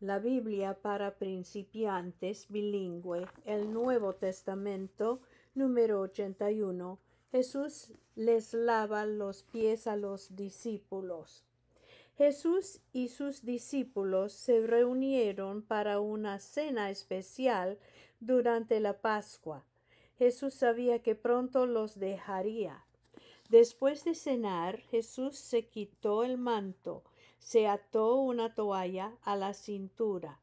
la Biblia para principiantes bilingüe, el Nuevo Testamento, número 81. Jesús les lava los pies a los discípulos. Jesús y sus discípulos se reunieron para una cena especial durante la Pascua. Jesús sabía que pronto los dejaría. Después de cenar, Jesús se quitó el manto, se ató una toalla a la cintura,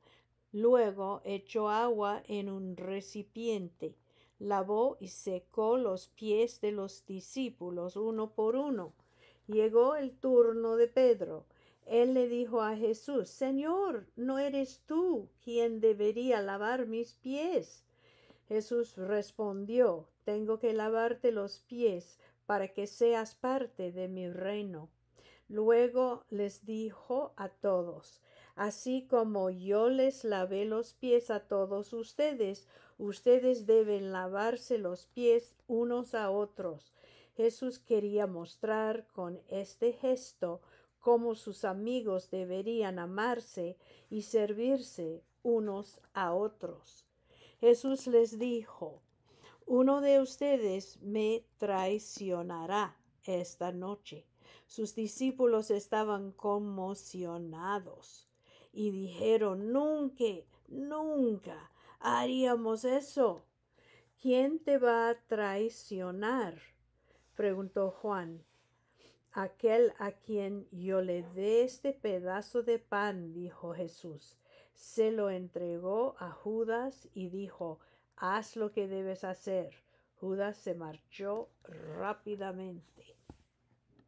luego echó agua en un recipiente, lavó y secó los pies de los discípulos uno por uno. Llegó el turno de Pedro. Él le dijo a Jesús, Señor, ¿no eres tú quien debería lavar mis pies? Jesús respondió, Tengo que lavarte los pies para que seas parte de mi reino. Luego les dijo a todos, así como yo les lavé los pies a todos ustedes, ustedes deben lavarse los pies unos a otros. Jesús quería mostrar con este gesto cómo sus amigos deberían amarse y servirse unos a otros. Jesús les dijo, uno de ustedes me traicionará esta noche. Sus discípulos estaban conmocionados y dijeron, nunca, nunca haríamos eso. ¿Quién te va a traicionar? preguntó Juan. Aquel a quien yo le dé este pedazo de pan, dijo Jesús. Se lo entregó a Judas y dijo, haz lo que debes hacer. Judas se marchó rápidamente.